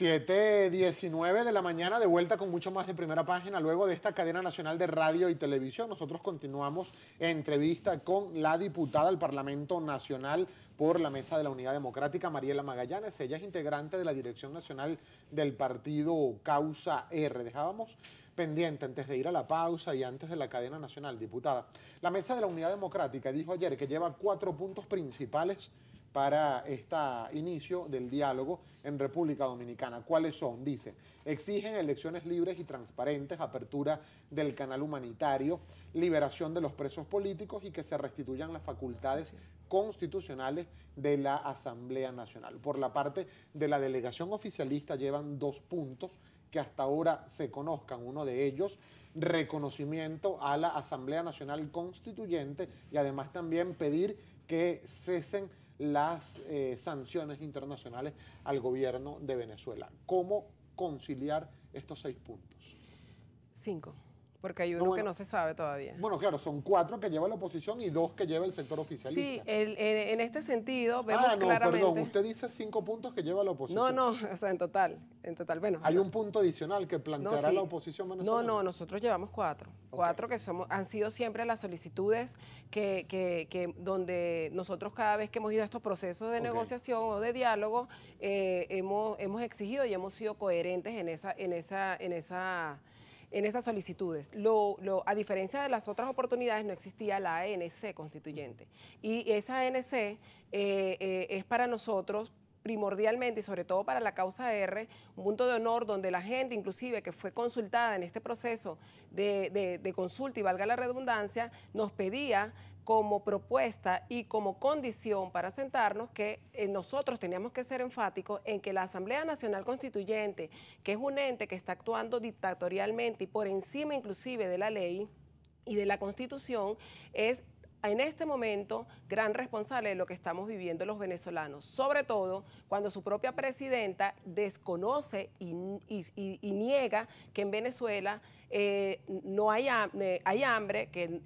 7.19 de la mañana, de vuelta con mucho más de primera página, luego de esta cadena nacional de radio y televisión. Nosotros continuamos entrevista con la diputada del Parlamento Nacional por la Mesa de la Unidad Democrática, Mariela Magallanes. Ella es integrante de la Dirección Nacional del Partido Causa R. Dejábamos pendiente antes de ir a la pausa y antes de la cadena nacional, diputada. La Mesa de la Unidad Democrática dijo ayer que lleva cuatro puntos principales para este inicio del diálogo en República Dominicana. ¿Cuáles son? Dice, exigen elecciones libres y transparentes, apertura del canal humanitario, liberación de los presos políticos y que se restituyan las facultades constitucionales de la Asamblea Nacional. Por la parte de la delegación oficialista llevan dos puntos que hasta ahora se conozcan. Uno de ellos, reconocimiento a la Asamblea Nacional Constituyente y además también pedir que cesen las eh, sanciones internacionales al gobierno de Venezuela. ¿Cómo conciliar estos seis puntos? Cinco. Porque hay uno que no se sabe todavía. Bueno, claro, son cuatro que lleva la oposición y dos que lleva el sector oficialista. Sí, en este sentido ah, vemos claramente... ah, no, perdón, usted dice cinco puntos que lleva la oposición. No, no, o sea, en total, en total, bueno. Hay un punto adicional que planteará la oposición No, no, nosotros llevamos cuatro, cuatro que somos, han sido siempre las solicitudes que, que, que, donde nosotros cada vez que hemos ido a estos procesos de negociación o de diálogo eh, hemos, hemos exigido y hemos sido coherentes en esa, en esa, en esa en esas solicitudes. Lo, a diferencia de las otras oportunidades, no existía la ANC constituyente. Y esa ANC eh, eh, es para nosotros primordialmente y sobre todo para la causa R, un punto de honor donde la gente inclusive que fue consultada en este proceso de consulta y valga la redundancia, nos pedía como propuesta y como condición para sentarnos que eh, nosotros teníamos que ser enfáticos en que la Asamblea Nacional Constituyente, que es un ente que está actuando dictatorialmente y por encima inclusive de la ley y de la Constitución, es en este momento gran responsable de lo que estamos viviendo los venezolanos, sobre todo cuando su propia presidenta desconoce y niega que en Venezuela eh, no hay, eh, hay hambre, que,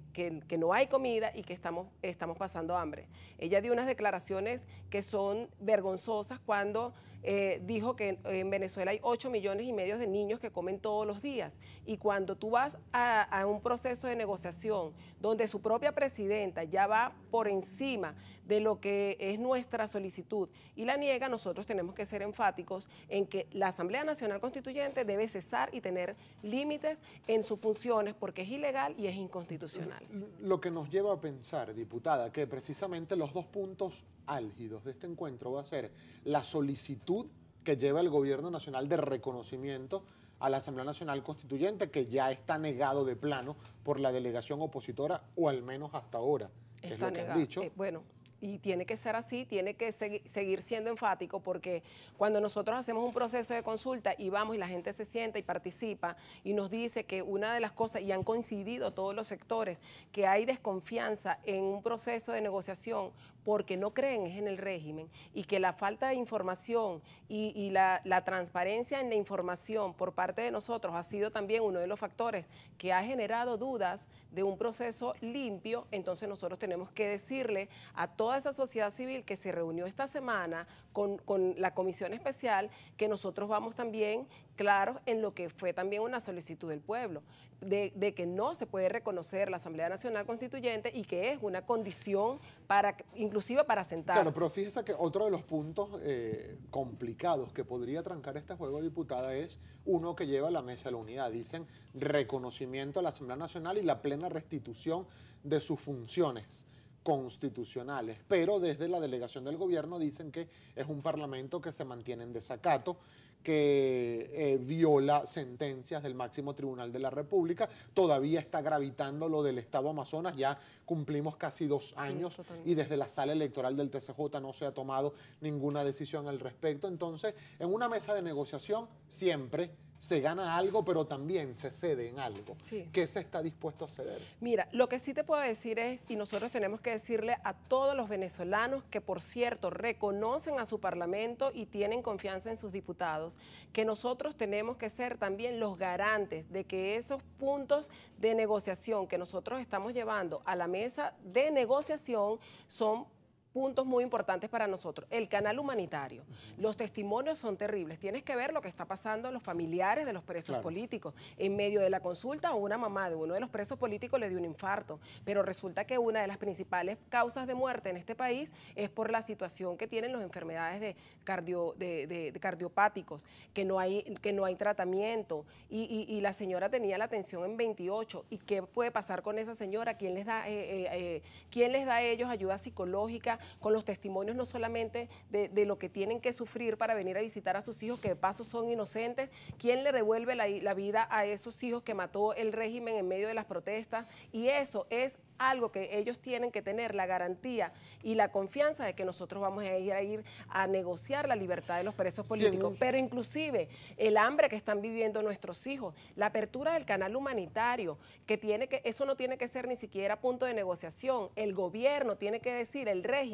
no hay comida y que estamos, estamos pasando hambre. Ella dio unas declaraciones que son vergonzosas cuando eh, dijo que en, Venezuela hay 8 millones y medio de niños que comen todos los días. Y cuando tú vas a, a un proceso de negociación donde su propia presidenta ya va por encima de lo que es nuestra solicitud y la niega, nosotros tenemos que ser enfáticos en que la Asamblea Nacional Constituyente debe cesar y tener límites en sus funciones porque es ilegal y es inconstitucional. Lo que nos lleva a pensar, diputada, que precisamente los dos puntos álgidos de este encuentro va a ser la solicitud que lleva el gobierno nacional de reconocimiento a la Asamblea Nacional Constituyente, que ya está negado de plano por la delegación opositora, o al menos hasta ahora, es lo que han dicho. Eh, bueno, y tiene que ser así, tiene que seguir siendo enfático porque cuando nosotros hacemos un proceso de consulta y vamos y la gente se sienta y participa y nos dice que una de las cosas, y han coincidido todos los sectores, que hay desconfianza en un proceso de negociación porque no creen en el régimen y que la falta de información y, la, transparencia en la información por parte de nosotros ha sido también uno de los factores que ha generado dudas de un proceso limpio, entonces nosotros tenemos que decirle a toda esa sociedad civil que se reunió esta semana con, con la comisión especial que nosotros vamos también claros en lo que fue también una solicitud del pueblo, de, que no se puede reconocer la Asamblea Nacional Constituyente y que es una condición para, inclusive para sentarse. Claro, pero fíjese que otro de los puntos eh, complicados que podría trancar este juego, diputada, es uno que lleva a la mesa a la unidad. Dicen reconocimiento a la Asamblea Nacional y la plena restitución de sus funciones constitucionales, pero desde la delegación del gobierno dicen que es un parlamento que se mantiene en desacato, que eh, viola sentencias del máximo tribunal de la República. Todavía está gravitando lo del Estado Amazonas, ya cumplimos casi dos años y desde la sala electoral del TCJ no se ha tomado ninguna decisión al respecto. Entonces, en una mesa de negociación siempre se gana algo, pero también se cede en algo. Sí. ¿Qué se está dispuesto a ceder? Mira, lo que sí te puedo decir es, y nosotros tenemos que decirle a todos los venezolanos que, por cierto, reconocen a su Parlamento y tienen confianza en sus diputados, que nosotros tenemos que ser también los garantes de que esos puntos de negociación que nosotros estamos llevando a la mesa de negociación son puntos muy importantes para nosotros. El canal humanitario. Los testimonios son terribles. Tienes que ver lo que está pasando los familiares de los presos políticos. En medio de la consulta, una mamá de uno de los presos políticos le dio un infarto, pero resulta que una de las principales causas de muerte en este país es por la situación que tienen las enfermedades de, cardio, de, cardiopáticos, que no hay, que no hay tratamiento. Y, la señora tenía la atención en 28. ¿Y qué puede pasar con esa señora? ¿Quién les da, eh, eh, eh, ¿quién les da a ellos ayuda psicológica? con los testimonios no solamente de, lo que tienen que sufrir para venir a visitar a sus hijos, que de paso son inocentes, quién le revuelve la, vida a esos hijos que mató el régimen en medio de las protestas. Y eso es algo que ellos tienen que tener la garantía y la confianza de que nosotros vamos a ir a negociar la libertad de los presos políticos, pero inclusive el hambre que están viviendo nuestros hijos, la apertura del canal humanitario, que tiene que eso no tiene que ser ni siquiera punto de negociación, el gobierno tiene que decir el régimen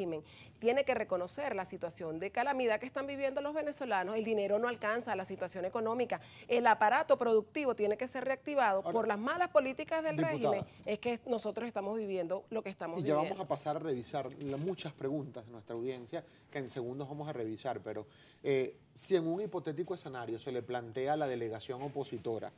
tiene que reconocer la situación de calamidad que están viviendo los venezolanos, el dinero no alcanza, la situación económica, el aparato productivo tiene que ser reactivado por las malas políticas del régimen, es que nosotros estamos viviendo lo que estamos y Ya vamos a pasar a revisar muchas preguntas de nuestra audiencia que en segundos vamos a revisar, pero eh, si en un hipotético escenario se le plantea a la delegación opositora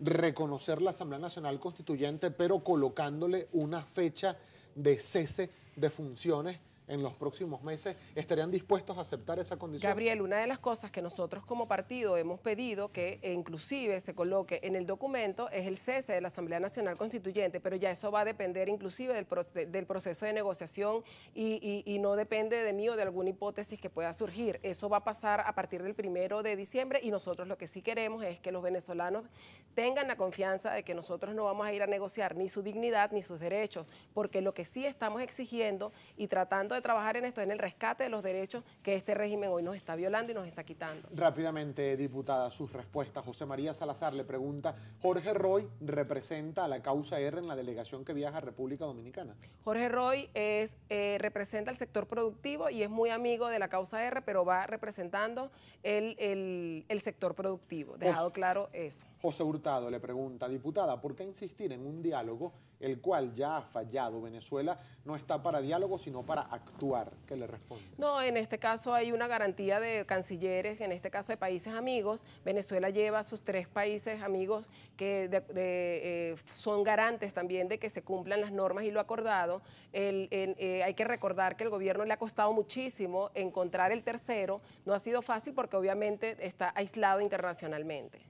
reconocer la Asamblea Nacional Constituyente, pero colocándole una fecha de cese de funciones en los próximos meses estarían dispuestos a aceptar esa condición? Gabriel, una de las cosas que nosotros como partido hemos pedido que e inclusive se coloque en el documento es el cese de la Asamblea Nacional Constituyente, pero ya eso va a depender inclusive del, proceso de negociación y, y, no depende de mí o de alguna hipótesis que pueda surgir. Eso va a pasar a partir del primero de diciembre y nosotros lo que sí queremos es que los venezolanos tengan la confianza de que nosotros no vamos a ir a negociar ni su dignidad ni sus derechos, porque lo que sí estamos exigiendo y tratando de trabajar en esto, en el rescate de los derechos que este régimen hoy nos está violando y nos está quitando. Rápidamente, diputada, sus respuestas. José María Salazar le pregunta, ¿Jorge Roy representa a la causa R en la delegación que viaja a República Dominicana? Jorge Roy es, eh, representa el sector productivo y es muy amigo de la causa R, pero va representando el, sector productivo, dejado claro eso. José Hurtado le pregunta, diputada, ¿por qué insistir en un diálogo el cual ya ha fallado. Venezuela no está para diálogo, sino para actuar. ¿Qué le responde? No, en este caso hay una garantía de cancilleres, en este caso de países amigos. Venezuela lleva a sus tres países amigos que eh, son garantes también de que se cumplan las normas y lo acordado. Eh, hay que recordar que el gobierno le ha costado muchísimo encontrar el tercero. No ha sido fácil porque obviamente está aislado internacionalmente.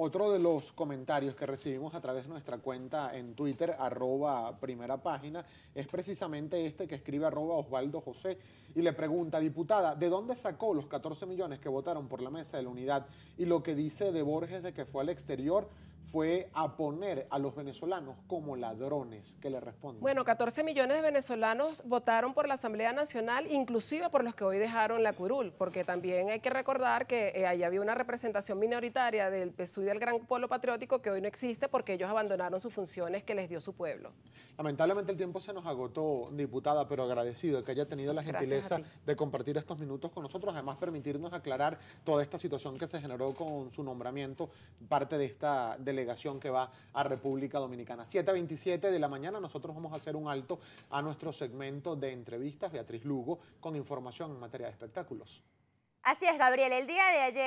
Otro de los comentarios que recibimos a través de nuestra cuenta en Twitter, arroba primera página, es precisamente este que escribe arroba Osvaldo José y le pregunta, diputada, ¿de dónde sacó los 14 millones que votaron por la mesa de la unidad y lo que dice de Borges de que fue al exterior? fue a poner a los venezolanos como ladrones que le responden. Bueno, 14 millones de venezolanos votaron por la Asamblea Nacional, inclusive por los que hoy dejaron la curul, porque también hay que recordar que eh, ahí había una representación minoritaria del y del Gran Pueblo Patriótico que hoy no existe porque ellos abandonaron sus funciones que les dio su pueblo. Lamentablemente el tiempo se nos agotó, diputada, pero agradecido que haya tenido la gentileza de compartir estos minutos con nosotros, además permitirnos aclarar toda esta situación que se generó con su nombramiento, parte de esta delegación que va a República Dominicana. 7.27 de la mañana nosotros vamos a hacer un alto a nuestro segmento de entrevistas, Beatriz Lugo, con información en materia de espectáculos. Así es, Gabriel. El día de ayer...